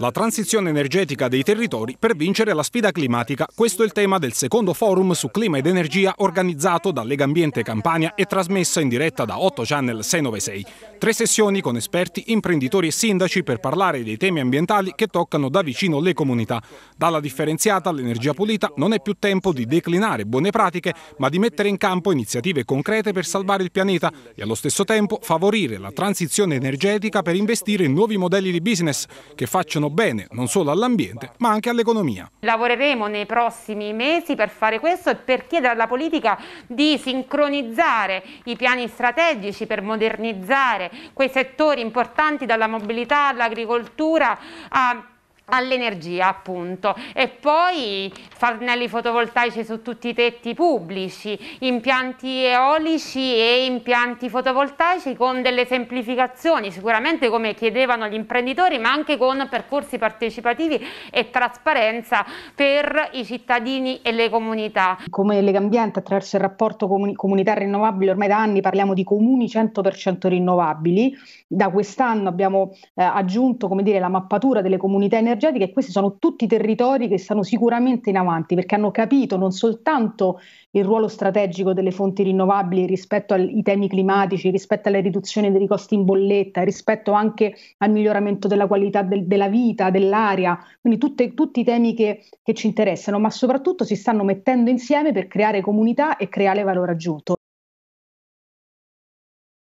La transizione energetica dei territori per vincere la sfida climatica. Questo è il tema del secondo forum su clima ed energia organizzato da Lega Ambiente Campania e trasmessa in diretta da 8 Channel 696. Tre sessioni con esperti, imprenditori e sindaci per parlare dei temi ambientali che toccano da vicino le comunità. Dalla differenziata all'energia pulita non è più tempo di declinare buone pratiche, ma di mettere in campo iniziative concrete per salvare il pianeta e allo stesso tempo favorire la transizione energetica per investire in nuovi modelli di business che facciano fanno bene non solo all'ambiente ma anche all'economia. Lavoreremo nei prossimi mesi per fare questo e per chiedere alla politica di sincronizzare i piani strategici per modernizzare quei settori importanti dalla mobilità all'agricoltura a all'energia appunto e poi fornelli fotovoltaici su tutti i tetti pubblici, impianti eolici e impianti fotovoltaici con delle semplificazioni sicuramente come chiedevano gli imprenditori ma anche con percorsi partecipativi e trasparenza per i cittadini e le comunità. Come Lega Ambiente attraverso il rapporto comuni comunità rinnovabili ormai da anni parliamo di comuni 100% rinnovabili, da quest'anno abbiamo eh, aggiunto come dire, la mappatura delle comunità energetiche asiatica e questi sono tutti territori che stanno sicuramente in avanti perché hanno capito non soltanto il ruolo strategico delle fonti rinnovabili rispetto ai temi climatici, rispetto alla riduzione dei costi in bolletta, rispetto anche al miglioramento della qualità del, della vita, dell'aria, quindi tutte, tutti i temi che, che ci interessano, ma soprattutto si stanno mettendo insieme per creare comunità e creare valore aggiunto.